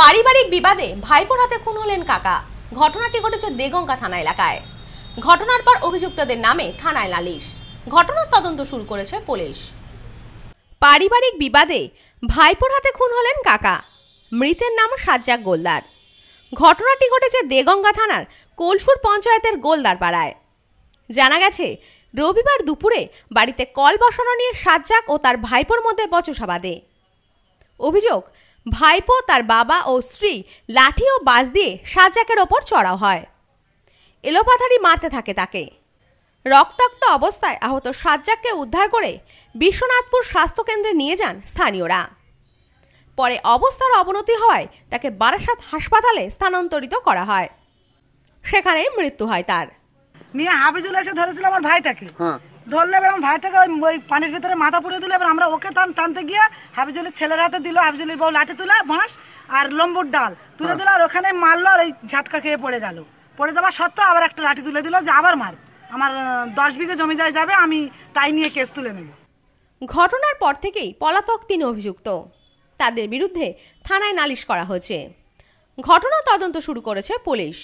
পারিবারিক বিবাদে ভাইপোর হাতে খুন হলেন কাকা ঘটনাটি ঘটেছে দেগঙ্গা থানা এলাকায় ঘটনার পর অভিযুক্তদের নামে থানায় নালিশ ঘটনার তদন্ত শুরু করেছে পুলিশ পারিবারিক বিবাদে ভাইপোর হাতে খুন হলেন কাকা মৃতের নাম সাজ্জাক গোলদার ঘটনাটি ঘটেছে দেগঙ্গা থানার কলসুর পঞ্চায়েতের গোলদার পাড়ায় জানা গেছে রবিবার দুপুরে বাড়িতে কল বসানো নিয়ে সাজ্জাক ও তার ভাইপোর মধ্যে বচসা বাঁধে অভিযোগ ভাইপো তার বাবা ও স্ত্রী লাঠি ও বাস দিয়ে সাজাকের ওপর চড়াও হয় এলোপাথারি মারতে থাকে তাকে রক্তাক্ত অবস্থায় আহত সাজ্জাককে উদ্ধার করে বিশ্বনাথপুর স্বাস্থ্যকেন্দ্রে নিয়ে যান স্থানীয়রা পরে অবস্থার অবনতি হওয়ায় তাকে বারাসাত হাসপাতালে স্থানান্তরিত করা হয় সেখানে মৃত্যু হয় তার নিয়ে হাবিজুল এসে ধরেছিল আমার ভাইটাকে হ্যাঁ। ধরলে এবার আমার ভাইটাকে ওই পানির ভিতরে মাথা পুড়ে দিল এবার আমরা ওকে টান টানতে গিয়ে হাফিজুলের ছেলের হাতে দিল হাফিজুলির বউ লাঠি তুলে বাঁশ আর লম্বুর ডাল তুলে হ্যাঁ। দিল আর ওখানে মারলো আর ওই ঝাটকা খেয়ে পড়ে গেল পড়ে দেওয়ার সত্ত্বেও আবার একটা লাঠি তুলে দিল যে আবার মার আমার দশ বিঘে জমি যায় যাবে আমি তাই নিয়ে কেস তুলে নেব ঘটনার পর থেকেই পলাতক তিন অভিযুক্ত তাদের বিরুদ্ধে থানায় নালিশ করা হয়েছে ঘটনা তদন্ত শুরু করেছে পুলিশ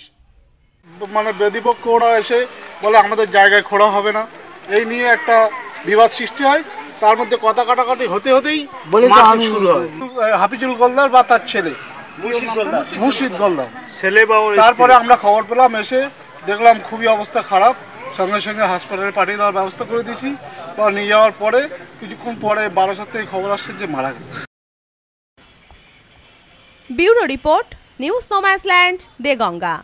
মানে বেদিপক্ষ ওরা এসে বলে আমাদের জায়গায় খোঁড়া হবে না এই নিয়ে একটা বিবাদ সৃষ্টি হয় তার মধ্যে কথা কাটাকাটি হতে হতেই শুরু হয় হাফিজুল গোলদার বা তার ছেলে মুর্শিদ গোলদার ছেলে বা তারপরে আমরা খবর পেলাম এসে দেখলাম খুবই অবস্থা খারাপ সঙ্গে সঙ্গে হাসপাতালে পাঠিয়ে দেওয়ার ব্যবস্থা করে দিয়েছি বা নিয়ে যাওয়ার পরে কিছুক্ষণ পরে বারাসাত থেকে খবর আসছে যে মারা গেছে bureau report news no man's land Deganga